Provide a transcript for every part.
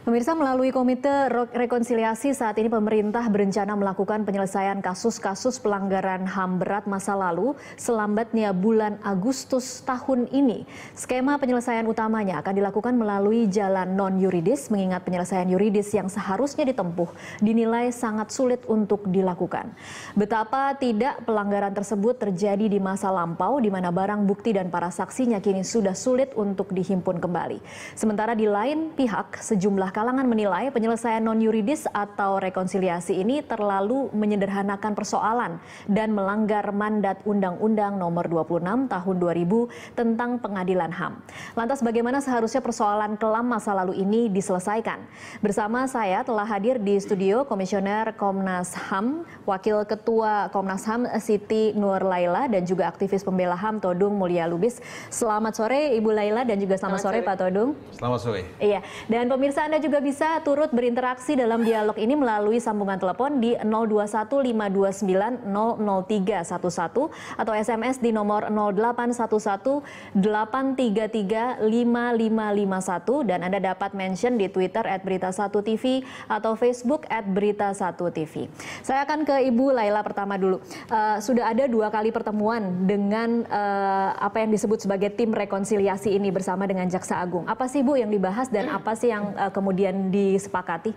Pemirsa melalui Komite Rekonsiliasi saat ini pemerintah berencana melakukan penyelesaian kasus-kasus pelanggaran HAM berat masa lalu selambatnya bulan Agustus tahun ini. Skema penyelesaian utamanya akan dilakukan melalui jalan non-yuridis mengingat penyelesaian yuridis yang seharusnya ditempuh dinilai sangat sulit untuk dilakukan. Betapa tidak pelanggaran tersebut terjadi di masa lampau di mana barang bukti dan para saksinya kini sudah sulit untuk dihimpun kembali. Sementara di lain pihak sejumlah sejumlah kalangan menilai penyelesaian non-yuridis atau rekonsiliasi ini terlalu menyederhanakan persoalan dan melanggar mandat Undang-Undang Nomor 26 Tahun 2000 tentang Pengadilan HAM. Lantas bagaimana seharusnya persoalan kelam masa lalu ini diselesaikan? Bersama saya telah hadir di studio Komisioner Komnas HAM, Wakil Ketua Komnas HAM Siti Nur Laila dan juga aktivis pembela HAM Todung Mulia Lubis. Selamat sore Ibu Laila dan juga selamat, selamat sore, sore Pak Todung. Selamat sore. Iya, dan pemirsa Anda juga bisa turut berinteraksi dalam dialog ini melalui sambungan telepon di 0215290311 atau SMS di nomor 08118335551 dan Anda dapat mention di Twitter Berita1TV atau Facebook Berita1TV. Saya akan ke Ibu Laila pertama dulu. Uh, sudah ada dua kali pertemuan dengan uh, apa yang disebut sebagai tim rekonsiliasi ini bersama dengan Jaksa Agung. Apa sih Bu yang dibahas dan apa sih yang uh, kemudian kemudian disepakati?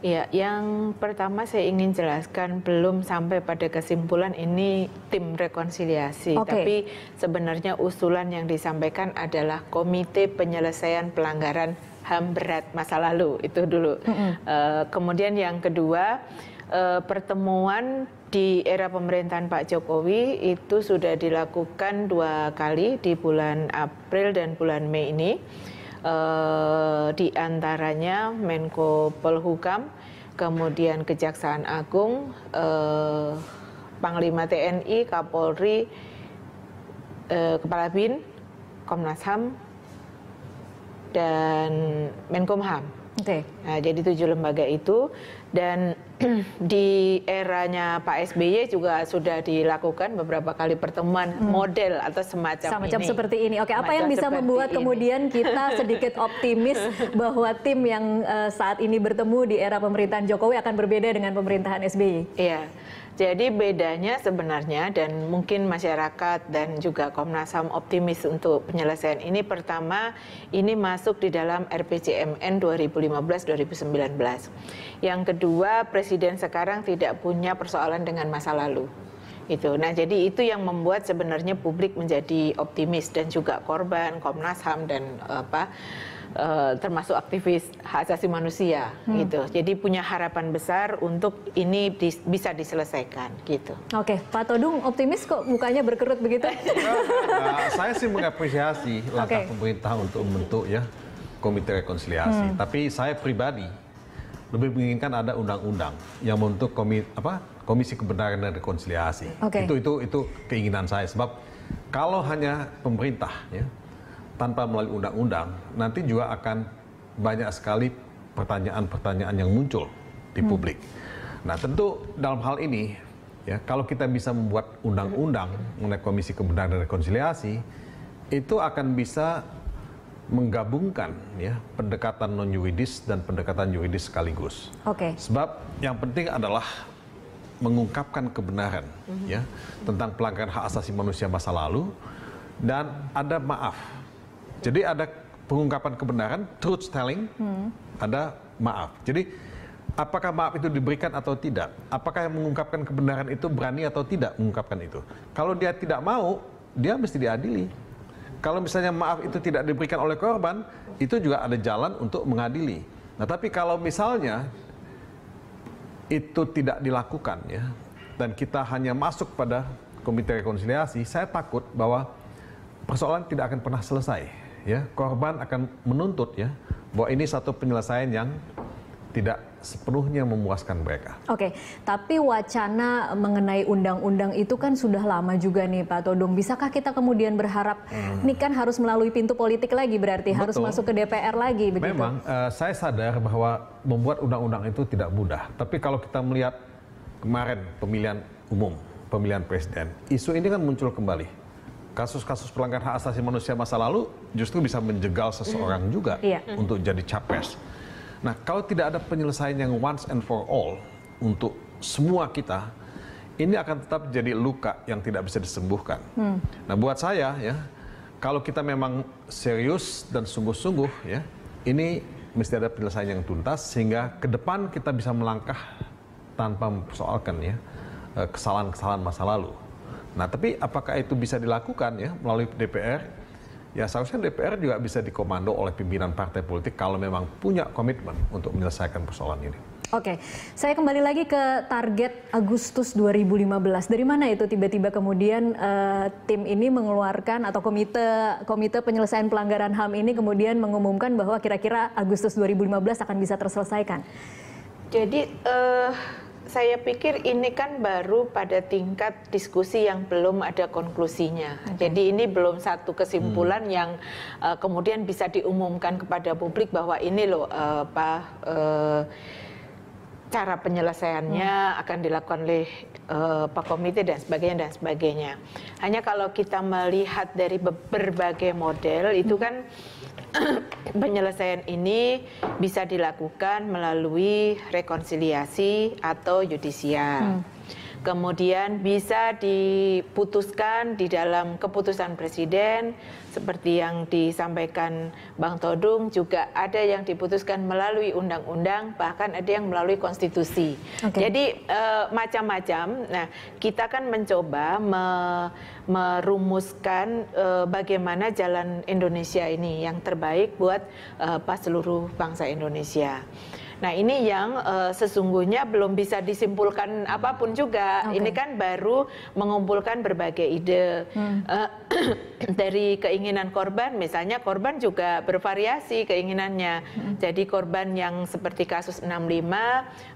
Ya, yang pertama saya ingin jelaskan belum sampai pada kesimpulan ini tim rekonsiliasi, okay. tapi sebenarnya usulan yang disampaikan adalah komite penyelesaian pelanggaran HAM berat masa lalu itu dulu. Mm -hmm. uh, kemudian yang kedua uh, pertemuan di era pemerintahan Pak Jokowi itu sudah dilakukan dua kali di bulan April dan bulan Mei ini eh, di antaranya Menko Polhukam, kemudian Kejaksaan Agung, eh, Panglima TNI, Kapolri, eh, Kepala BIN, Komnas HAM, dan Menkumham. Okay. Nah, jadi tujuh lembaga itu dan di eranya Pak SBY juga sudah dilakukan beberapa kali pertemuan hmm. model atau semacam, semacam ini. seperti ini. Oke, apa yang bisa membuat ini. kemudian kita sedikit optimis bahwa tim yang uh, saat ini bertemu di era pemerintahan Jokowi akan berbeda dengan pemerintahan SBY? Iya. Yeah. Jadi bedanya sebenarnya dan mungkin masyarakat dan juga Komnas HAM optimis untuk penyelesaian ini pertama ini masuk di dalam RPJMN 2015-2019. Yang kedua presiden sekarang tidak punya persoalan dengan masa lalu itu. Nah, jadi itu yang membuat sebenarnya publik menjadi optimis dan juga korban Komnas HAM dan apa uh, termasuk aktivis hak asasi manusia hmm. gitu. Jadi punya harapan besar untuk ini di, bisa diselesaikan gitu. Oke, Pak Todung optimis kok mukanya berkerut begitu? nah, saya sih mengapresiasi langkah okay. pemerintah untuk membentuk ya komite rekonsiliasi. Hmm. Tapi saya pribadi lebih menginginkan ada undang-undang yang membentuk komi apa komisi kebenaran dan rekonsiliasi. Okay. Itu itu itu keinginan saya sebab kalau hanya pemerintah ya tanpa melalui undang-undang, nanti juga akan banyak sekali pertanyaan-pertanyaan yang muncul di hmm. publik. Hmm. Nah, tentu dalam hal ini, ya kalau kita bisa membuat undang-undang mengenai Komisi Kebenaran dan Rekonsiliasi, itu akan bisa menggabungkan ya pendekatan non yuridis dan pendekatan yuridis sekaligus. Oke. Okay. Sebab yang penting adalah mengungkapkan kebenaran mm -hmm. ya tentang pelanggaran hak asasi manusia masa lalu dan ada maaf jadi ada pengungkapan kebenaran, truth telling, hmm. ada maaf. Jadi apakah maaf itu diberikan atau tidak? Apakah yang mengungkapkan kebenaran itu berani atau tidak mengungkapkan itu? Kalau dia tidak mau, dia mesti diadili. Kalau misalnya maaf itu tidak diberikan oleh korban, itu juga ada jalan untuk mengadili. Nah, tapi kalau misalnya itu tidak dilakukan ya, dan kita hanya masuk pada komite rekonsiliasi, saya takut bahwa persoalan tidak akan pernah selesai ya korban akan menuntut ya bahwa ini satu penyelesaian yang tidak sepenuhnya memuaskan mereka. Oke, tapi wacana mengenai undang-undang itu kan sudah lama juga nih Pak Todong. Bisakah kita kemudian berharap hmm. ini kan harus melalui pintu politik lagi berarti Betul. harus masuk ke DPR lagi begitu? Memang uh, saya sadar bahwa membuat undang-undang itu tidak mudah. Tapi kalau kita melihat kemarin pemilihan umum, pemilihan presiden, isu ini kan muncul kembali kasus-kasus pelanggaran hak asasi manusia masa lalu justru bisa menjegal seseorang mm. juga yeah. Mm-hmm. untuk jadi capres. Nah, kalau tidak ada penyelesaian yang once and for all untuk semua kita, ini akan tetap jadi luka yang tidak bisa disembuhkan. Mm. Nah, buat saya ya, kalau kita memang serius dan sungguh-sungguh ya, ini mesti ada penyelesaian yang tuntas sehingga ke depan kita bisa melangkah tanpa mempersoalkan ya eh, kesalahan-kesalahan masa lalu. Nah, tapi apakah itu bisa dilakukan ya melalui DPR? Ya seharusnya DPR juga bisa dikomando oleh pimpinan partai politik kalau memang punya komitmen untuk menyelesaikan persoalan ini. Oke, saya kembali lagi ke target Agustus 2015. Dari mana itu tiba-tiba kemudian uh, tim ini mengeluarkan atau komite komite penyelesaian pelanggaran HAM ini kemudian mengumumkan bahwa kira-kira Agustus 2015 akan bisa terselesaikan? Jadi uh, saya pikir ini kan baru pada tingkat diskusi yang belum ada konklusinya. Okay. Jadi ini belum satu kesimpulan hmm. yang uh, kemudian bisa diumumkan kepada publik bahwa ini loh eh, apa uh, cara penyelesaiannya hmm. akan dilakukan oleh uh, Pak Komite dan sebagainya dan sebagainya. Hanya kalau kita melihat dari berbagai model itu hmm. kan penyelesaian ini bisa dilakukan melalui rekonsiliasi atau yudisial. Hmm kemudian bisa diputuskan di dalam keputusan presiden seperti yang disampaikan Bang Todung juga ada yang diputuskan melalui undang-undang bahkan ada yang melalui konstitusi. Okay. Jadi eh, macam-macam. nah, kita kan mencoba me merumuskan e, bagaimana jalan Indonesia ini yang terbaik buat e, pas seluruh bangsa Indonesia. Nah ini yang uh, sesungguhnya belum bisa disimpulkan apapun juga. Okay. Ini kan baru mengumpulkan berbagai ide hmm. uh, dari keinginan korban. Misalnya korban juga bervariasi keinginannya. Hmm. Jadi korban yang seperti kasus 65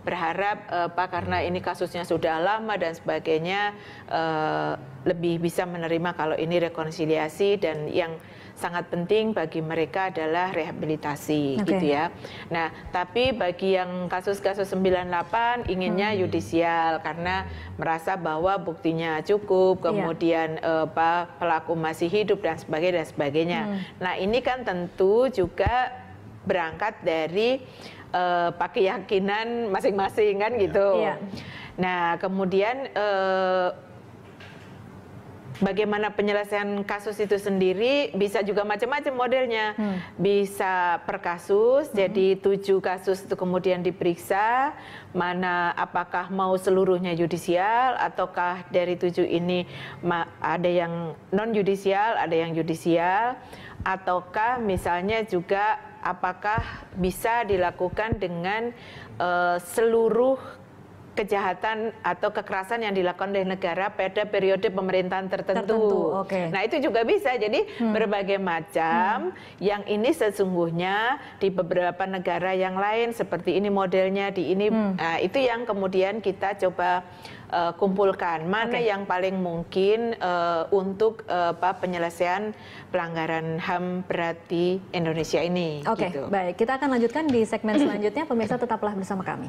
berharap uh, eh, Pak karena ini kasusnya sudah lama dan sebagainya uh, lebih bisa menerima kalau ini rekonsiliasi dan yang sangat penting bagi mereka adalah rehabilitasi okay. gitu ya. Nah, tapi bagi yang kasus-kasus 98 inginnya hmm. yudisial karena merasa bahwa buktinya cukup, iya. kemudian yeah. apa pelaku masih hidup dan sebagainya dan sebagainya. Hmm. Nah, ini kan tentu juga berangkat dari uh, pakai keyakinan masing-masing kan gitu. Yeah. Nah, kemudian uh, bagaimana penyelesaian kasus itu sendiri bisa juga macam-macam modelnya. Hmm. Bisa per kasus, hmm. jadi tujuh kasus itu kemudian diperiksa mana apakah mau seluruhnya judicial ataukah dari tujuh ini ada yang non yudisial, ada yang judicial ataukah misalnya juga apakah bisa dilakukan dengan uh, seluruh kejahatan atau kekerasan yang dilakukan oleh negara pada periode pemerintahan tertentu. tertentu okay. Nah itu juga bisa jadi hmm. berbagai macam hmm. yang ini sesungguhnya di beberapa negara yang lain seperti ini modelnya di ini hmm. nah, itu yang kemudian kita coba uh, kumpulkan mana okay. yang paling mungkin uh, untuk uh, apa penyelesaian pelanggaran HAM berarti Indonesia ini. Oke, okay, gitu. baik. Kita akan lanjutkan di segmen selanjutnya. Pemirsa tetaplah bersama kami.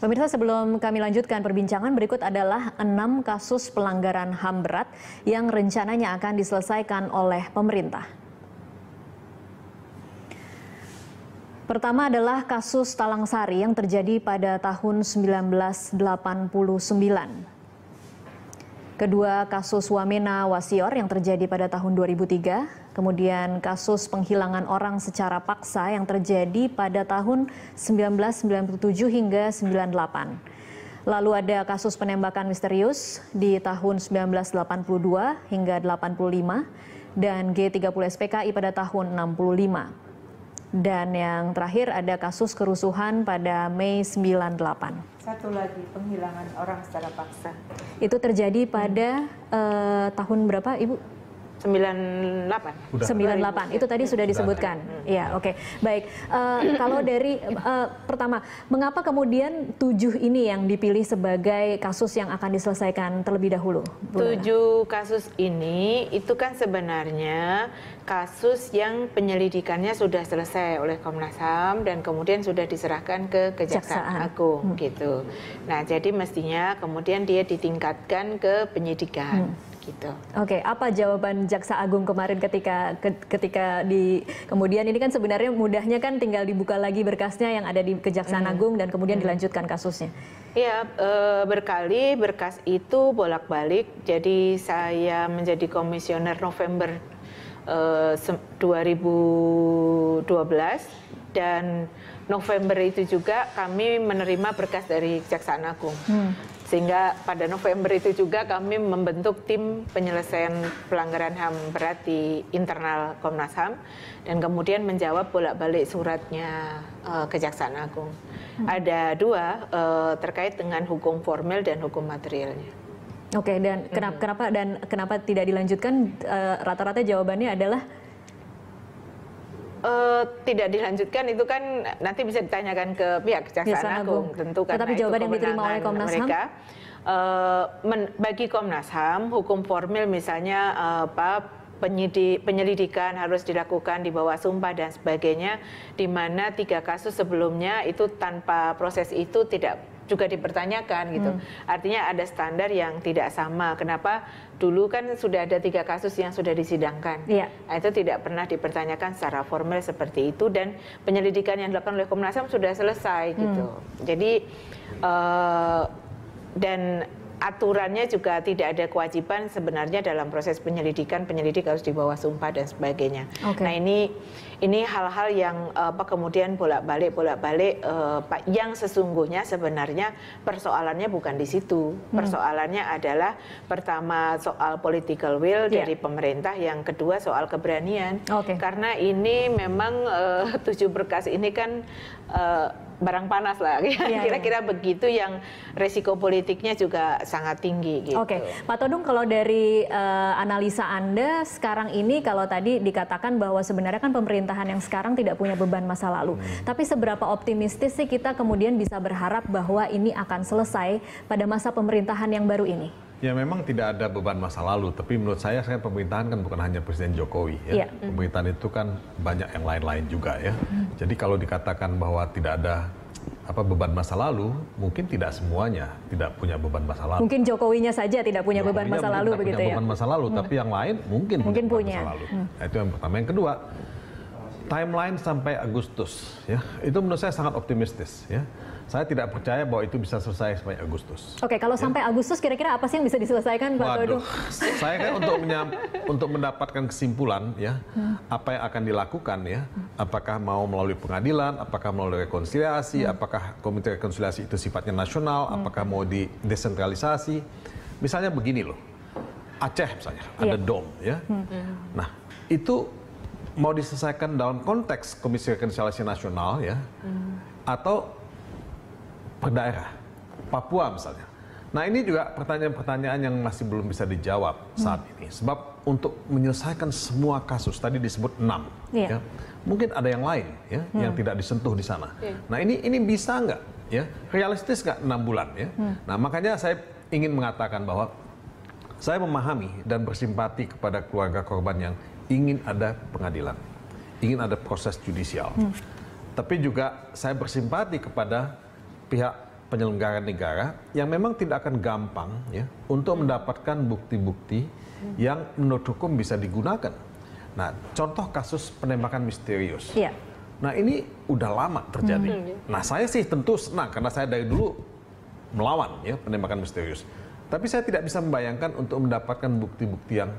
Pemirsa sebelum kami lanjutkan perbincangan berikut adalah enam kasus pelanggaran HAM berat yang rencananya akan diselesaikan oleh pemerintah. Pertama adalah kasus Talang Sari yang terjadi pada tahun 1989. Kedua kasus Wamena Wasior yang terjadi pada tahun 2003, kemudian kasus penghilangan orang secara paksa yang terjadi pada tahun 1997 hingga 98. Lalu ada kasus penembakan misterius di tahun 1982 hingga 85 dan G30 SPKI pada tahun 65. Dan yang terakhir ada kasus kerusuhan pada Mei 98. Satu lagi penghilangan orang secara paksa. Itu terjadi pada hmm. uh, tahun berapa, Ibu? 98. Udah. 98. Itu tadi sudah disebutkan. ya oke. Okay. Baik. Uh, kalau dari uh, pertama, mengapa kemudian tujuh ini yang dipilih sebagai kasus yang akan diselesaikan terlebih dahulu? Tujuh kasus ini itu kan sebenarnya kasus yang penyelidikannya sudah selesai oleh Komnas HAM dan kemudian sudah diserahkan ke Kejaksaan Agung hmm. gitu. Nah, jadi mestinya kemudian dia ditingkatkan ke penyidikan. Hmm gitu. Oke, okay. apa jawaban Jaksa Agung kemarin ketika ketika di kemudian ini kan sebenarnya mudahnya kan tinggal dibuka lagi berkasnya yang ada di Kejaksaan hmm. Agung dan kemudian hmm. dilanjutkan kasusnya. Iya, e, berkali berkas itu bolak-balik. Jadi saya menjadi komisioner November eh, e, 2012 dan November itu juga kami menerima berkas dari Kejaksaan Agung. Hmm. Sehingga pada November itu juga kami membentuk tim penyelesaian pelanggaran HAM berat di internal Komnas HAM dan kemudian menjawab bolak-balik suratnya uh, Kejaksaan Agung. Hmm. Ada dua uh, terkait dengan hukum formal dan hukum materialnya. Oke, okay, dan kenapa, hmm. kenapa dan kenapa tidak dilanjutkan? Eh, rata-rata uh, rata -rata jawabannya adalah Uh, tidak dilanjutkan itu kan nanti bisa ditanyakan ke pihak Kejaksaan Agung. tentu karena Tetapi jawaban itu yang diterima oleh Komnas HAM mereka. Uh, bagi Komnas HAM hukum formil misalnya uh, apa penyidik, penyelidikan harus dilakukan di bawah sumpah dan sebagainya, di mana tiga kasus sebelumnya itu tanpa proses itu tidak juga dipertanyakan gitu. Hmm. Artinya ada standar yang tidak sama. Kenapa dulu kan sudah ada tiga kasus yang sudah disidangkan. Ya. itu tidak pernah dipertanyakan secara formal seperti itu dan penyelidikan yang dilakukan oleh Komnas HAM sudah selesai gitu. Hmm. Jadi uh, dan aturannya juga tidak ada kewajiban sebenarnya dalam proses penyelidikan penyelidik harus di bawah sumpah dan sebagainya. Okay. Nah ini ini hal-hal yang eh, apa kemudian bolak-balik bolak-balik eh, yang sesungguhnya sebenarnya persoalannya bukan di situ. Hmm. Persoalannya adalah pertama soal political will yeah. dari pemerintah, yang kedua soal keberanian. Okay. Karena ini memang eh, tujuh berkas ini kan eh, barang panas lah iya, iya. kira-kira ya, ya. begitu yang resiko politiknya juga sangat tinggi gitu. Oke, Pak Todung kalau dari uh, analisa Anda sekarang ini kalau tadi dikatakan bahwa sebenarnya kan pemerintahan yang sekarang tidak punya beban masa lalu. Hmm. Tapi seberapa optimistis sih kita kemudian bisa berharap bahwa ini akan selesai pada masa pemerintahan yang baru ini? Ya memang tidak ada beban masa lalu, tapi menurut saya saya pemerintahan kan bukan hanya Presiden Jokowi ya. ya. Pemerintahan itu kan banyak yang lain-lain juga ya. Mm. Jadi kalau dikatakan bahwa tidak ada apa beban masa lalu, mungkin tidak semuanya tidak punya beban masa lalu. Mungkin Jokowinya saja tidak punya ya, Jokowinya ya. beban masa lalu begitu punya Beban masa lalu, mm. tapi yang lain mungkin, mungkin punya. punya. masa lalu. Hmm. Nah, itu yang pertama. Yang kedua, timeline sampai Agustus ya. Itu menurut saya sangat optimistis ya saya tidak percaya bahwa itu bisa selesai sampai Agustus. Oke, kalau ya. sampai Agustus kira-kira apa sih yang bisa diselesaikan Pak Waduh, Waduh. saya kan untuk untuk mendapatkan kesimpulan ya, hmm. apa yang akan dilakukan ya, apakah mau melalui pengadilan, apakah melalui rekonsiliasi, hmm. apakah komite rekonsiliasi itu sifatnya nasional, hmm. apakah mau di desentralisasi. Misalnya begini loh. Aceh misalnya, yeah. ada DOM ya. Hmm. hmm. Nah, itu mau diselesaikan dalam konteks Komisi Rekonsiliasi Nasional ya, hmm. atau per daerah. Papua misalnya. Nah ini juga pertanyaan-pertanyaan yang masih belum bisa dijawab saat hmm. ini. Sebab untuk menyelesaikan semua kasus tadi disebut enam, yeah. ya, mungkin ada yang lain ya hmm. yang tidak disentuh di sana. Yeah. Nah ini ini bisa nggak ya realistis nggak enam bulan ya. Hmm. Nah makanya saya ingin mengatakan bahwa saya memahami dan bersimpati kepada keluarga korban yang ingin ada pengadilan, ingin ada proses judicial, Hmm. Tapi juga saya bersimpati kepada pihak penyelenggara negara yang memang tidak akan gampang ya untuk mendapatkan bukti-bukti yang menurut hukum bisa digunakan. Nah, contoh kasus penembakan misterius. Ya. Nah, ini udah lama terjadi. Hmm. Iya. Nah, saya sih tentu senang karena saya dari dulu melawan ya penembakan misterius. Tapi saya tidak bisa membayangkan untuk mendapatkan bukti-bukti yang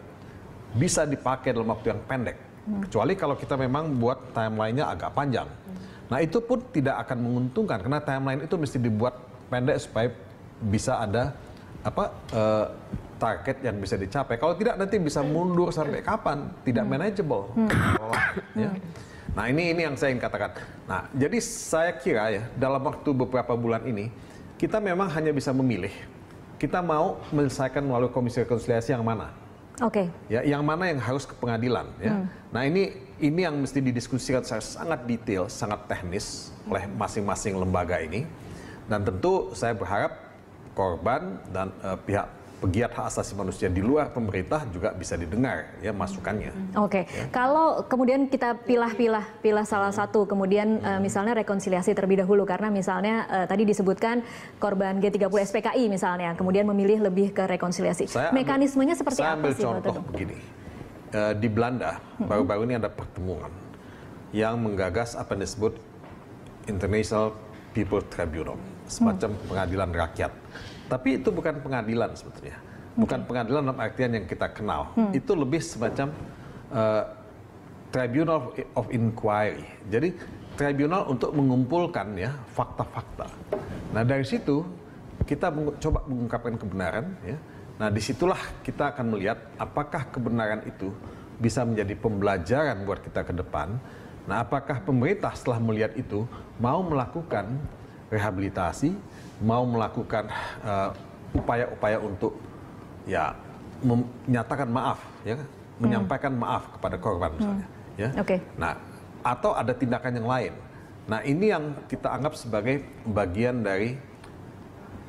bisa dipakai dalam waktu yang pendek Hmm. Kecuali kalau kita memang buat timelinenya agak panjang. Hmm. Nah itu pun tidak akan menguntungkan karena timeline itu mesti dibuat pendek supaya bisa ada apa uh, target yang bisa dicapai. Kalau tidak nanti bisa mundur sampai kapan? Tidak hmm. manageable. Hmm. ya. Hmm. Nah ini ini yang saya ingin katakan. Nah jadi saya kira ya dalam waktu beberapa bulan ini kita memang hanya bisa memilih kita mau menyelesaikan melalui komisi rekonsiliasi yang mana. Oke. Okay. Ya, yang mana yang harus ke pengadilan ya. Hmm. Nah, ini ini yang mesti didiskusikan secara sangat detail, sangat teknis oleh masing-masing lembaga ini. Dan tentu saya berharap korban dan uh, pihak pegiat hak asasi manusia di luar pemerintah juga bisa didengar ya masukannya. Oke, okay. ya. kalau kemudian kita pilah-pilah pilah salah satu, kemudian hmm. uh, misalnya rekonsiliasi terlebih dahulu karena misalnya uh, tadi disebutkan korban G30 SPKI misalnya, kemudian memilih lebih ke rekonsiliasi. Saya ambil, Mekanismenya seperti saya apa ambil sih? Contoh begini, uh, di Belanda mm-hmm. baru-baru ini ada pertemuan yang menggagas apa yang disebut International People Tribunal, hmm. semacam hmm. pengadilan rakyat. Tapi itu bukan pengadilan sebetulnya, bukan okay. pengadilan dalam artian yang kita kenal. Hmm. Itu lebih semacam uh, Tribunal of, Inquiry. Jadi tribunal untuk mengumpulkan ya fakta-fakta. Nah dari situ kita meng coba mengungkapkan kebenaran ya. Nah disitulah kita akan melihat apakah kebenaran itu bisa menjadi pembelajaran buat kita ke depan Nah, apakah pemerintah setelah melihat itu mau melakukan rehabilitasi, mau melakukan eh, upaya-upaya uh, untuk ya menyatakan maaf, ya, hmm. menyampaikan maaf kepada korban misalnya, hmm. ya. Okay. Nah, atau ada tindakan yang lain. Nah, ini yang kita anggap sebagai bagian dari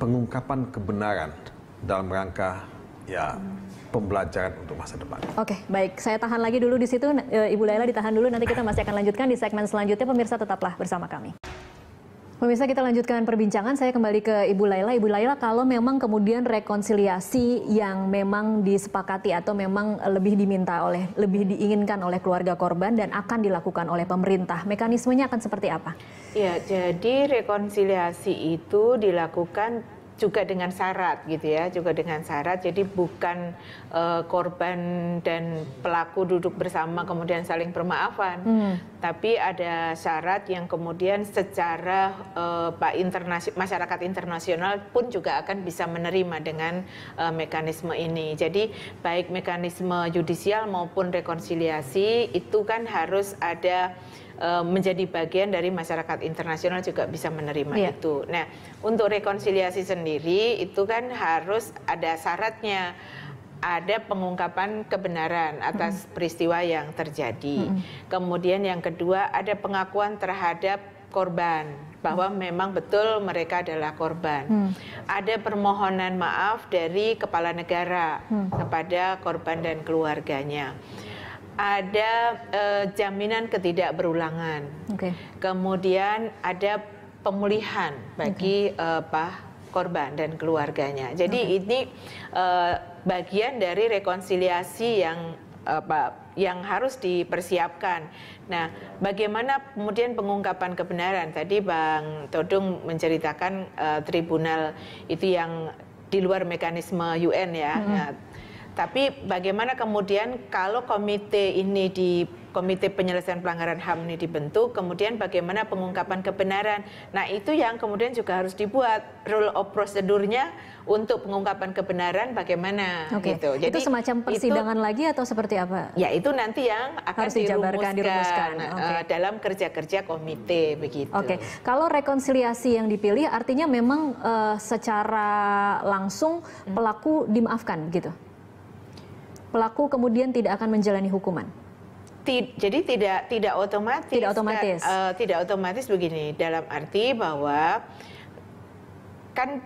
pengungkapan kebenaran dalam rangka ya hmm pembelajaran untuk masa depan. Oke, okay, baik. Saya tahan lagi dulu di situ, eh, Ibu Laila ditahan dulu. Nanti kita masih akan lanjutkan di segmen selanjutnya. Pemirsa tetaplah bersama kami. Pemirsa kita lanjutkan perbincangan, saya kembali ke Ibu Laila. Ibu Laila kalau memang kemudian rekonsiliasi yang memang disepakati atau memang lebih diminta oleh, lebih diinginkan oleh keluarga korban dan akan dilakukan oleh pemerintah, mekanismenya akan seperti apa? Ya, jadi rekonsiliasi itu dilakukan juga dengan syarat gitu ya, juga dengan syarat. Jadi bukan uh, korban dan pelaku duduk bersama kemudian saling bermaafan, hmm. tapi ada syarat yang kemudian secara uh, pak internasi masyarakat internasional pun juga akan bisa menerima dengan uh, mekanisme ini. Jadi baik mekanisme judicial maupun rekonsiliasi itu kan harus ada Eh, menjadi bagian dari masyarakat internasional juga bisa menerima yeah. itu. Nah, untuk rekonsiliasi sendiri itu kan harus ada syaratnya ada pengungkapan kebenaran atas hmm. peristiwa yang terjadi. Hmm. Kemudian yang kedua ada pengakuan terhadap korban bahwa hmm. memang betul mereka adalah korban. Hmm. Ada permohonan maaf dari kepala negara hmm. kepada korban dan keluarganya ada uh, jaminan ketidakberulangan. Okay. Kemudian ada pemulihan bagi okay. uh, eh, apa korban dan keluarganya. Jadi okay. ini uh, bagian dari rekonsiliasi yang apa yang harus dipersiapkan. Nah, bagaimana kemudian pengungkapan kebenaran? Tadi Bang Todung menceritakan uh, tribunal itu yang di luar mekanisme UN ya. Hmm. Nah, tapi bagaimana kemudian kalau komite ini di komite penyelesaian pelanggaran HAM ini dibentuk, kemudian bagaimana pengungkapan kebenaran. Nah, itu yang kemudian juga harus dibuat rule of prosedurnya untuk pengungkapan kebenaran bagaimana Oke. gitu. Jadi itu semacam persidangan itu, lagi atau seperti apa? Ya, itu nanti yang akan harus dijabarkan dirumuskan, eh, Okay. dalam kerja-kerja komite begitu. Oke. Kalau rekonsiliasi yang dipilih artinya memang uh, secara langsung hmm. pelaku dimaafkan gitu pelaku kemudian tidak akan menjalani hukuman? Tid, jadi tidak tidak otomatis. Tidak otomatis. Dan, uh, tidak otomatis begini dalam arti bahwa kan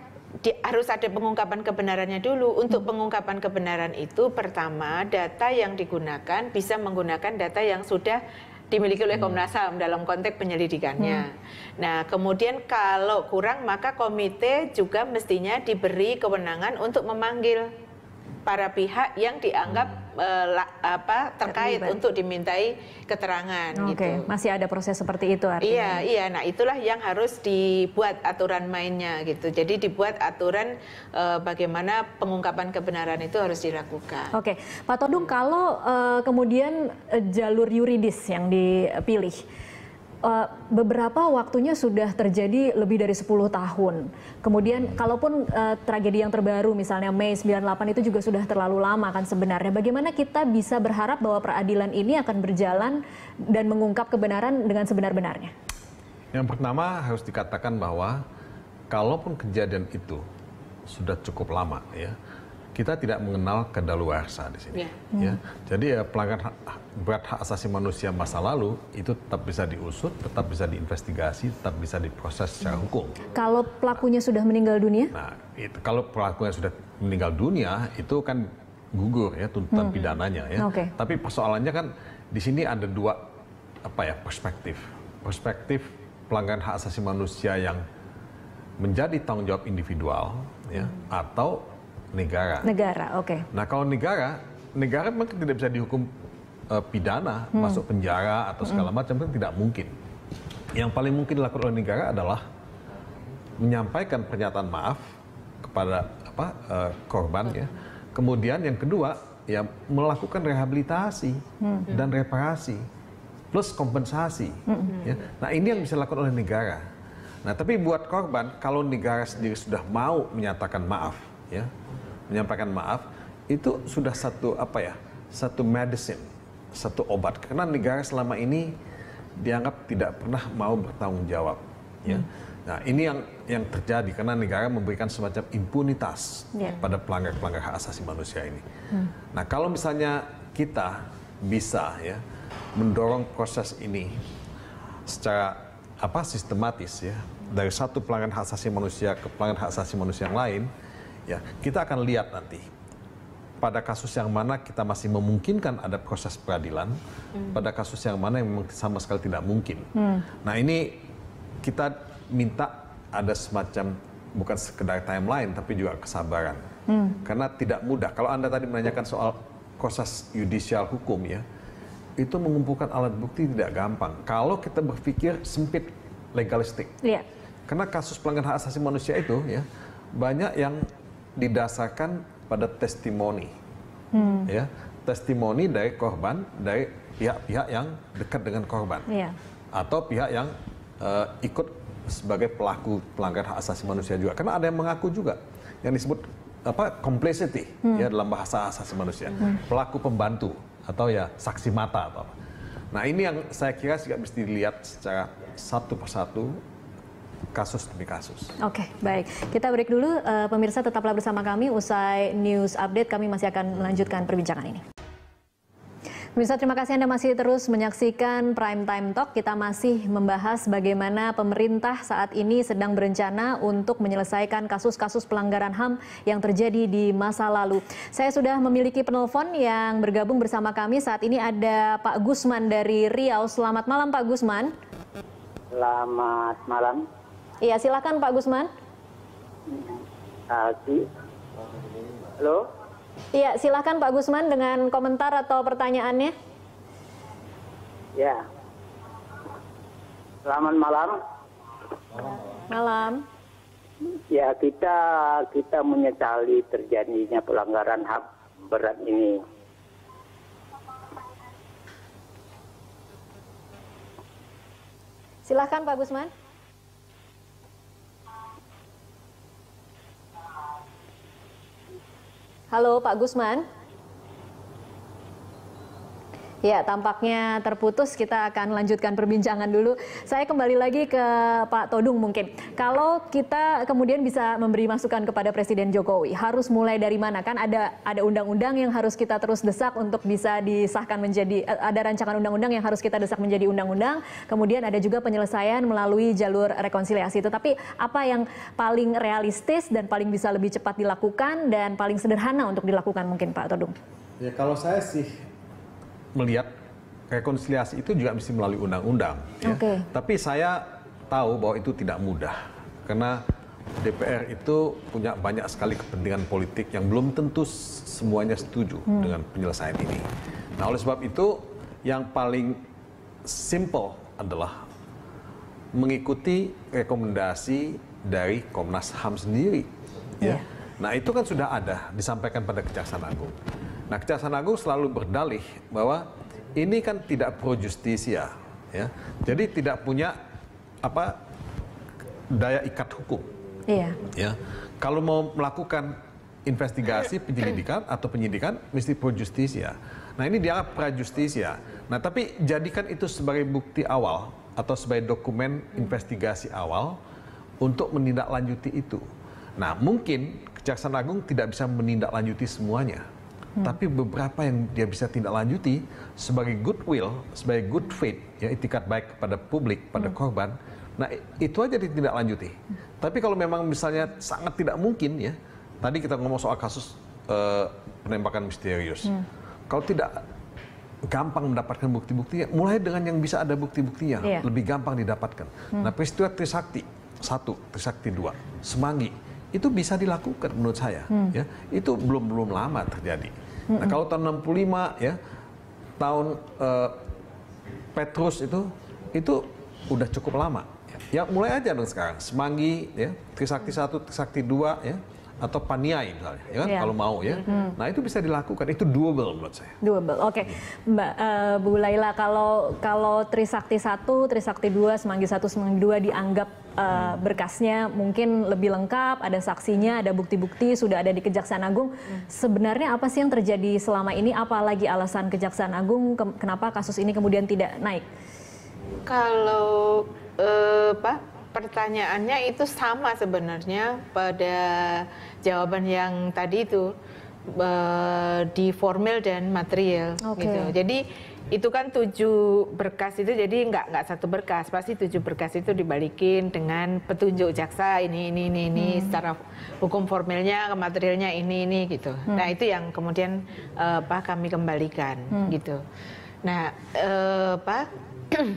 di, harus ada pengungkapan kebenarannya dulu. Untuk hmm. pengungkapan kebenaran itu pertama data yang digunakan bisa menggunakan data yang sudah dimiliki oleh hmm. Komnas HAM dalam konteks penyelidikannya. Hmm. Nah, kemudian kalau kurang maka komite juga mestinya diberi kewenangan untuk memanggil para pihak yang dianggap hmm. uh, la, apa terkait Terlibat. untuk dimintai keterangan okay. gitu. masih ada proses seperti itu artinya. Iya, iya. Nah, itulah yang harus dibuat aturan mainnya gitu. Jadi dibuat aturan uh, bagaimana pengungkapan kebenaran itu harus dilakukan. Oke. Okay. Pak Todung kalau uh, kemudian jalur yuridis yang dipilih uh, beberapa waktunya sudah terjadi lebih dari 10 tahun. Kemudian hmm. kalaupun uh, tragedi yang terbaru misalnya Mei 98 itu juga sudah terlalu lama kan sebenarnya. Bagaimana kita bisa berharap bahwa peradilan ini akan berjalan dan mengungkap kebenaran dengan sebenar-benarnya? Yang pertama harus dikatakan bahwa kalaupun kejadian itu sudah cukup lama ya kita tidak mengenal kedaluarsa di sini. Yeah. Mm. Ya. ya. Hmm. Jadi ya pelanggaran berat hak asasi manusia masa lalu itu tetap bisa diusut, tetap bisa diinvestigasi, tetap bisa diproses secara hukum. Kalau pelakunya sudah meninggal dunia? Nah, itu kalau pelakunya sudah meninggal dunia itu kan gugur ya tuntutan mm. pidananya ya. Okay. Tapi persoalannya kan di sini ada dua apa ya perspektif. Perspektif pelanggaran hak asasi manusia yang menjadi tanggung jawab individual ya hmm. atau negara. Negara, oke. Okay. Nah kalau negara, negara memang tidak bisa dihukum uh, pidana, hmm. masuk penjara atau hmm. segala hmm. macam itu tidak mungkin. Yang paling mungkin dilakukan oleh negara adalah menyampaikan pernyataan maaf kepada apa uh, korban ya. Kemudian yang kedua ya melakukan rehabilitasi hmm. dan reparasi plus kompensasi. Hmm. Ya. Nah ini yang bisa dilakukan oleh negara. Nah tapi buat korban kalau negara sendiri sudah mau menyatakan maaf ya menyampaikan maaf itu sudah satu apa ya satu medicine satu obat karena negara selama ini dianggap tidak pernah mau bertanggung jawab ya hmm. nah ini yang yang terjadi karena negara memberikan semacam impunitas yeah. pada pelanggar pelanggar hak asasi manusia ini hmm. nah kalau misalnya kita bisa ya mendorong proses ini secara apa sistematis ya dari satu pelanggan hak asasi manusia ke pelanggan hak asasi manusia yang lain Ya, kita akan lihat nanti pada kasus yang mana kita masih memungkinkan ada proses peradilan, hmm. pada kasus yang mana yang memang sama sekali tidak mungkin. Hmm. Nah ini kita minta ada semacam bukan sekedar timeline tapi juga kesabaran, hmm. karena tidak mudah. Kalau anda tadi menanyakan soal proses judicial hukum ya, itu mengumpulkan alat bukti tidak gampang. Kalau kita berpikir sempit legalistik, yeah. karena kasus pelanggaran hak asasi manusia itu ya banyak yang didasarkan pada testimoni. Hmm. Ya, testimoni dari korban dari pihak-pihak yang dekat dengan korban. Yeah. Atau pihak yang uh, ikut sebagai pelaku pelanggar hak asasi manusia juga. Karena ada yang mengaku juga yang disebut apa complicity hmm. ya dalam bahasa asasi manusia. Hmm. Pelaku pembantu atau ya saksi mata atau apa. Nah, ini yang saya kira juga mesti dilihat secara satu persatu kasus demi kasus. Oke, okay, baik. Kita break dulu, eh, pemirsa tetaplah bersama kami. Usai news update, kami masih akan melanjutkan perbincangan ini. Pemirsa, terima kasih Anda masih terus menyaksikan Prime Time Talk. Kita masih membahas bagaimana pemerintah saat ini sedang berencana untuk menyelesaikan kasus-kasus pelanggaran HAM yang terjadi di masa lalu. Saya sudah memiliki penelpon yang bergabung bersama kami. Saat ini ada Pak Gusman dari Riau. Selamat malam Pak Gusman. Selamat malam. Iya, silakan Pak Gusman. Halo. Iya, silakan Pak Gusman dengan komentar atau pertanyaannya. Ya. Selamat malam. Malam. Ya, kita kita menyesali terjadinya pelanggaran hak berat ini. Silahkan Pak Gusman. Halo Pak Gusman. Ya, tampaknya terputus. Kita akan lanjutkan perbincangan dulu. Saya kembali lagi ke Pak Todung mungkin. Kalau kita kemudian bisa memberi masukan kepada Presiden Jokowi, harus mulai dari mana? Kan ada ada undang-undang yang harus kita terus desak untuk bisa disahkan menjadi eh, ada rancangan undang-undang yang harus kita desak menjadi undang-undang. Kemudian ada juga penyelesaian melalui jalur rekonsiliasi. itu. Tapi apa yang paling realistis dan paling bisa lebih cepat dilakukan dan paling sederhana untuk dilakukan mungkin Pak Todung? Ya, kalau saya sih melihat rekonsiliasi itu juga mesti melalui undang-undang. Ya. Okay. Tapi saya tahu bahwa itu tidak mudah karena DPR itu punya banyak sekali kepentingan politik yang belum tentu semuanya setuju hmm. dengan penyelesaian ini. Nah, oleh sebab itu yang paling simple adalah mengikuti rekomendasi dari Komnas HAM sendiri. Yeah. Iya. Nah, itu kan sudah ada disampaikan pada Kejaksaan Agung. Nah, Kejaksaan Agung selalu berdalih bahwa ini kan tidak pro justisia, ya. Jadi tidak punya apa daya ikat hukum. Iya. Ya. Kalau mau melakukan investigasi penyelidikan atau penyidikan mesti pro justisia. Nah, ini dianggap pra justisia. Nah, tapi jadikan itu sebagai bukti awal atau sebagai dokumen investigasi awal untuk menindaklanjuti itu. Nah, mungkin Kejaksaan Agung tidak bisa menindaklanjuti semuanya Hmm. Tapi beberapa yang dia bisa tindak lanjuti sebagai goodwill, sebagai good faith, ya itikat baik kepada publik, pada hmm. korban. Nah itu aja ditindak lanjuti. Hmm. Tapi kalau memang misalnya sangat tidak mungkin ya, tadi kita ngomong soal kasus uh, penembakan misterius. Hmm. Kalau tidak gampang mendapatkan bukti-buktinya, mulai dengan yang bisa ada bukti-buktinya, yeah. lebih gampang didapatkan. Hmm. Nah peristiwa Trisakti satu, Trisakti dua, Semanggi itu bisa dilakukan menurut saya hmm. ya itu belum belum lama terjadi nah, hmm. nah kalau tahun 65 ya tahun uh, Petrus itu itu udah cukup lama ya mulai aja dong sekarang semanggi ya trisakti satu trisakti dua ya atau paniai misalnya, ya kan? Yeah. Kalau mau ya. Hmm. Nah itu bisa dilakukan, itu doable menurut saya. Doable, oke. Okay. Mm. Mbak uh, Bu Laila, kalau kalau Trisakti 1, Trisakti 2, Semanggi 1, Semanggi 2 dianggap uh, berkasnya mungkin lebih lengkap, ada saksinya, ada bukti-bukti, sudah ada di Kejaksaan Agung. Hmm. Sebenarnya apa sih yang terjadi selama ini? Apalagi alasan Kejaksaan Agung ke kenapa kasus ini kemudian tidak naik? Kalau uh, Pak pertanyaannya itu sama sebenarnya pada jawaban yang tadi itu di formal dan material okay. gitu. Jadi itu kan tujuh berkas itu jadi nggak nggak satu berkas pasti tujuh berkas itu dibalikin dengan petunjuk jaksa ini ini ini ini hmm. secara hukum formalnya ke materialnya ini ini gitu hmm. nah itu yang kemudian uh, kami kembalikan hmm. gitu nah uh,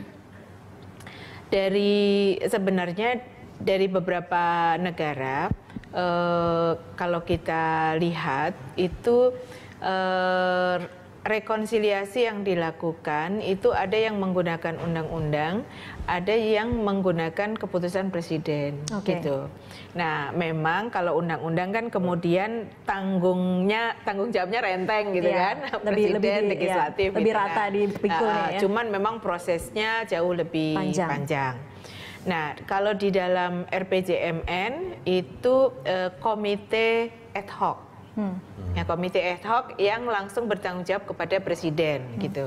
dari sebenarnya dari beberapa negara eh, kalau kita lihat itu eh, rekonsiliasi yang dilakukan itu ada yang menggunakan undang-undang, ada yang menggunakan keputusan presiden okay. gitu. Nah, memang kalau undang-undang kan kemudian tanggungnya tanggung jawabnya renteng gitu ya, kan, lebih, presiden, lebih, iya, legislatif, ya, gitu kan. rata kan. di pikulnya. uh, ya. Cuman memang prosesnya jauh lebih panjang. panjang. Nah, kalau di dalam RPJMN itu eh, komite ad hoc. Hmm. Ya, komite ad hoc yang langsung bertanggung jawab kepada presiden hmm. gitu.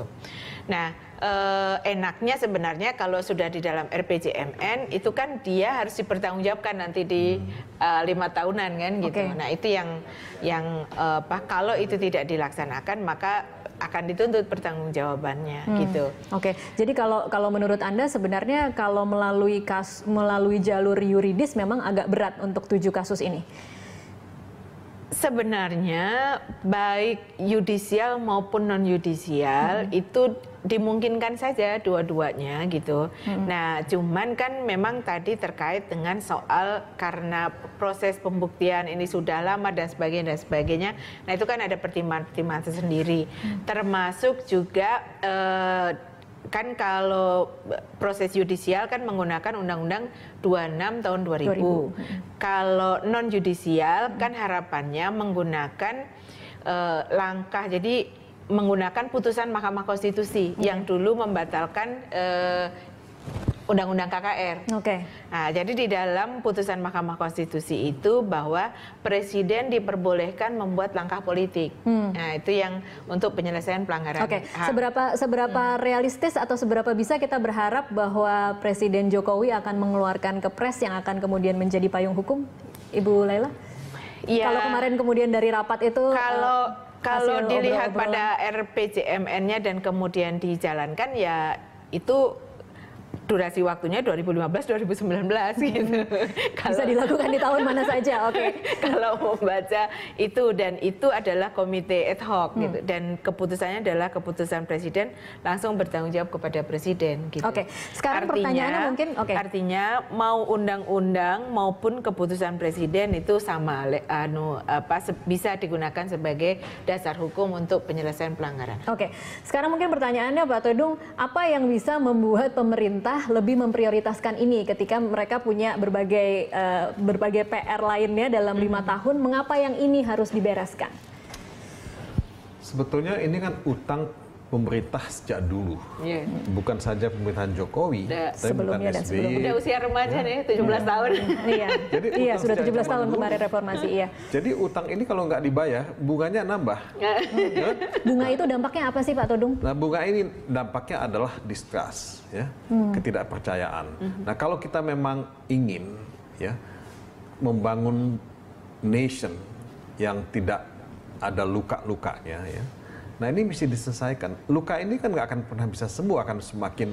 Nah, eh, enaknya sebenarnya kalau sudah di dalam RPJMN itu kan dia harus dipertanggungjawabkan nanti di hmm. eh, lima tahunan kan gitu. Nah itu yang yang eh, apa kalau itu tidak dilaksanakan maka akan dituntut pertanggungjawabannya hmm. gitu. Oke, okay. jadi kalau kalau menurut anda sebenarnya kalau melalui kas melalui jalur yuridis memang agak berat untuk tujuh kasus ini. Sebenarnya baik yudisial maupun non yudisial hmm. itu dimungkinkan saja dua-duanya gitu. Hmm. Nah, cuman kan memang tadi terkait dengan soal karena proses pembuktian ini sudah lama dan sebagainya dan sebagainya. Nah, itu kan ada pertimbangan-pertimbangan tersendiri. Hmm. Termasuk juga eh, kan kalau eh, proses yudisial kan menggunakan undang-undang 26 tahun 2000. 2000. Kalau non yudisial kan harapannya menggunakan uh, langkah jadi menggunakan putusan Mahkamah Konstitusi hmm. yang dulu membatalkan uh, Undang-Undang KKR. Oke. Okay. Nah, jadi di dalam putusan Mahkamah Konstitusi itu bahwa presiden diperbolehkan membuat langkah politik. Hmm. Nah, itu yang untuk penyelesaian pelanggaran. Oke. Okay. Seberapa seberapa hmm. realistis atau seberapa bisa kita berharap bahwa Presiden Jokowi akan mengeluarkan kepres yang akan kemudian menjadi payung hukum, Ibu Laila? Iya. kalau kemarin kemudian dari rapat itu eh, kalau uh, kalau dilihat obrol pada RPJMN-nya dan kemudian dijalankan ya itu durasi waktunya 2015-2019 gitu. Kalau, Bisa dilakukan di tahun mana saja, oke. Okay. kalau membaca itu dan itu adalah komite ad hoc hmm. gitu dan keputusannya adalah keputusan presiden langsung bertanggung jawab kepada presiden gitu. Oke. Okay. Sekarang artinya, pertanyaannya mungkin oke. Okay. Artinya mau undang-undang maupun keputusan presiden itu sama anu apa bisa digunakan sebagai dasar hukum untuk penyelesaian pelanggaran. Oke. Okay. Sekarang mungkin pertanyaannya Pak Todung, apa yang bisa membuat pemerintah pemerintah lebih memprioritaskan ini ketika mereka punya berbagai uh, berbagai PR lainnya dalam lima hmm. tahun. Mengapa yang ini harus dibereskan? Sebetulnya ini kan utang pemerintah sejak dulu. Yeah. Bukan saja pemerintahan Jokowi, da, tapi sebelumnya dan SBY. Sebelum. usia remaja nih, 17 iya. yeah. Iya. tahun. iya. Jadi iya, sudah 17 tahun dulu. kemarin reformasi, iya. Jadi utang ini kalau nggak dibayar, bunganya nambah. Iya kan? bunga itu dampaknya apa sih Pak Todung? Nah, bunga ini dampaknya adalah distrust, ya. Hmm. Ketidakpercayaan. Hmm. Nah, kalau kita memang ingin ya membangun nation yang tidak ada luka-lukanya ya Nah ini mesti diselesaikan. Luka ini kan nggak akan pernah bisa sembuh, akan semakin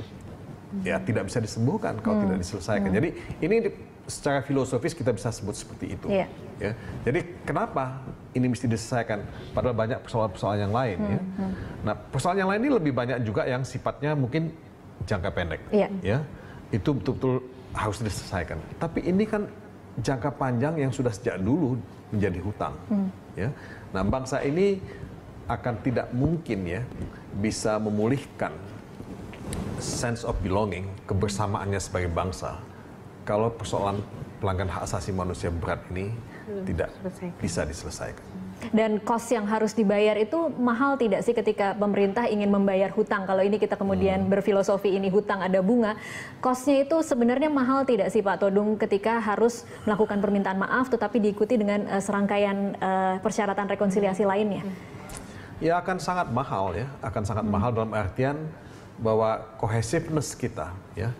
ya tidak bisa disembuhkan kalau hmm. tidak diselesaikan. Hmm. Jadi ini di, secara filosofis kita bisa sebut seperti itu. Yeah. Ya. Jadi kenapa ini mesti diselesaikan? Padahal banyak persoalan-persoalan yang lain. Ya. Hmm. Ya. Nah persoalan yang lain ini lebih banyak juga yang sifatnya mungkin jangka pendek. Yeah. Ya. Itu betul-betul harus diselesaikan. Tapi ini kan jangka panjang yang sudah sejak dulu menjadi hutang. Hmm. Ya. Nah bangsa ini akan tidak mungkin ya bisa memulihkan sense of belonging, kebersamaannya sebagai bangsa, kalau persoalan pelanggan hak asasi manusia berat ini Belum tidak selesaikan. bisa diselesaikan. Dan kos yang harus dibayar itu mahal tidak sih ketika pemerintah ingin membayar hutang? Kalau ini kita kemudian hmm. berfilosofi ini hutang ada bunga, kosnya itu sebenarnya mahal tidak sih Pak Todung ketika harus melakukan permintaan maaf tetapi diikuti dengan uh, serangkaian uh, persyaratan rekonsiliasi lainnya? Hmm ya akan sangat mahal ya, akan sangat hmm. mahal dalam artian bahwa kohesiveness kita ya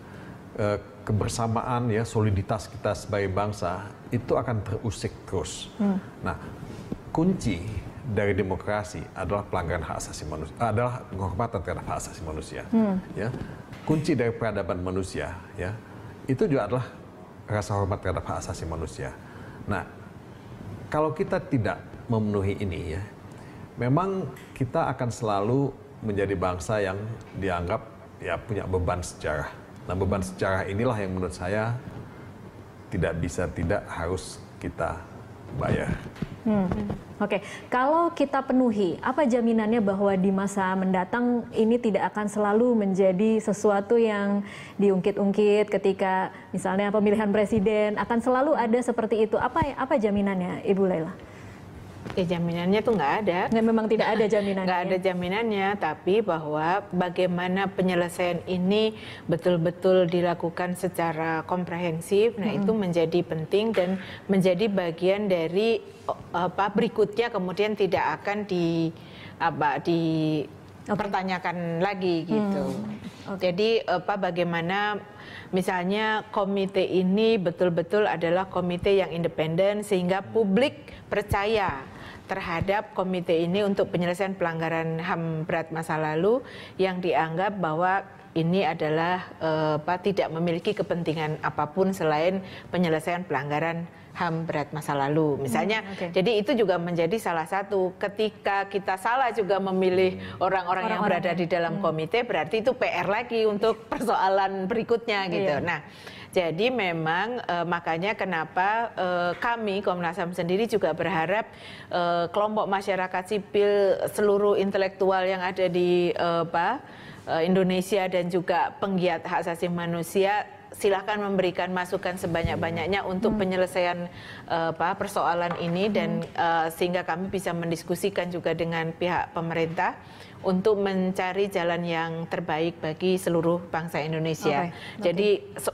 eh, kebersamaan ya soliditas kita sebagai bangsa itu akan terusik terus. Hmm. Nah, kunci dari demokrasi adalah pelanggaran hak asasi manusia adalah penghormatan terhadap hak asasi manusia. Hmm. Ya. Kunci dari peradaban manusia ya itu juga adalah rasa hormat terhadap hak asasi manusia. Nah, kalau kita tidak memenuhi ini ya, memang kita akan selalu menjadi bangsa yang dianggap ya punya beban sejarah. Nah beban sejarah inilah yang menurut saya tidak bisa tidak harus kita bayar. Hmm. Oke, okay. kalau kita penuhi, apa jaminannya bahwa di masa mendatang ini tidak akan selalu menjadi sesuatu yang diungkit-ungkit ketika misalnya pemilihan presiden akan selalu ada seperti itu. Apa apa jaminannya, Ibu Laila? ya jaminannya itu nggak ada. Nggak, memang tidak ada jaminannya. nggak ada jaminannya, tapi bahwa bagaimana penyelesaian ini betul-betul dilakukan secara komprehensif, nah hmm. itu menjadi penting dan menjadi bagian dari oh, apa berikutnya kemudian tidak akan di apa di okay. pertanyakan lagi hmm, gitu. Hmm. Okay. Jadi apa bagaimana misalnya komite ini betul-betul adalah komite yang independen sehingga publik percaya terhadap komite ini untuk penyelesaian pelanggaran HAM berat masa lalu yang dianggap bahwa ini adalah eh, apa, tidak memiliki kepentingan apapun selain penyelesaian pelanggaran ham berat masa lalu hmm, misalnya hmm, okay. jadi itu juga menjadi salah satu ketika kita salah juga memilih hmm. orang-orang yang berada di dalam hmm. komite berarti itu PR lagi untuk persoalan berikutnya gitu iya. nah jadi memang eh, makanya kenapa eh, kami Komnas HAM sendiri juga berharap eh, kelompok masyarakat sipil seluruh intelektual yang ada di apa, Indonesia dan juga penggiat hak asasi manusia silahkan memberikan masukan sebanyak-banyaknya hmm. untuk hmm. penyelesaian uh, apa persoalan ini dan uh, sehingga kami bisa mendiskusikan juga dengan pihak pemerintah untuk mencari jalan yang terbaik bagi seluruh bangsa Indonesia. Okay. Jadi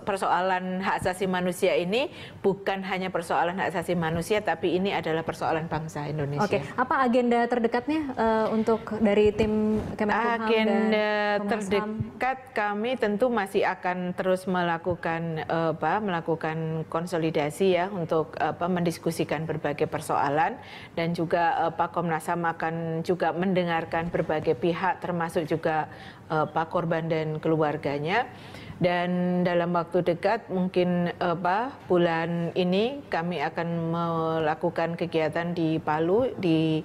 persoalan hak asasi manusia ini bukan hanya persoalan hak asasi manusia tapi ini adalah persoalan bangsa Indonesia. Oke, okay. apa agenda terdekatnya uh, untuk dari tim Kemenkumham Agenda dan terdekat kami tentu masih akan terus melakukan eh, apa melakukan konsolidasi ya untuk apa mendiskusikan berbagai persoalan dan juga Pak Komnas HAM akan juga mendengarkan berbagai pihak termasuk juga uh, Pak korban dan keluarganya dan dalam waktu dekat mungkin apa bulan ini kami akan melakukan kegiatan di Palu di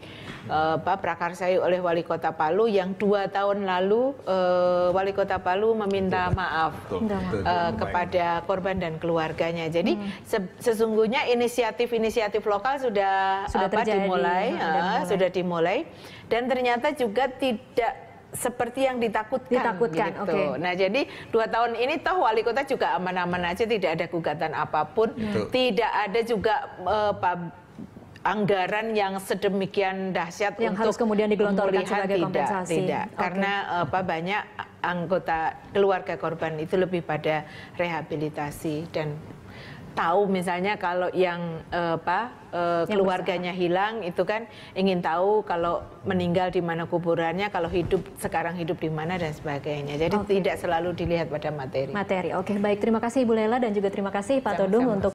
apa prakarsai oleh wali kota Palu yang dua tahun lalu eh, wali kota Palu meminta Betul. maaf Betul. Eh, kepada korban dan keluarganya jadi hmm. sesungguhnya inisiatif-inisiatif lokal sudah, sudah apa dimulai ya, sudah dimulai dan ternyata juga tidak seperti yang ditakutkan. Ditakutkan, gitu. Okay. Nah jadi dua tahun ini toh wali kota juga aman-aman aja, tidak ada gugatan apapun, hmm. tidak ada juga uh, anggaran yang sedemikian dahsyat yang untuk harus kemudian digelontorkan sebagai tidak, kompensasi. Tidak, okay. karena eh, apa banyak anggota keluarga korban itu lebih pada rehabilitasi dan tahu misalnya kalau yang eh, apa eh, keluarganya besar. hilang itu kan ingin tahu kalau meninggal di mana kuburannya, kalau hidup sekarang hidup di mana dan sebagainya. Jadi okay. tidak selalu dilihat pada materi. Materi. Oke, okay. baik. Terima kasih Ibu Lela dan juga terima kasih Pak Sama Todung untuk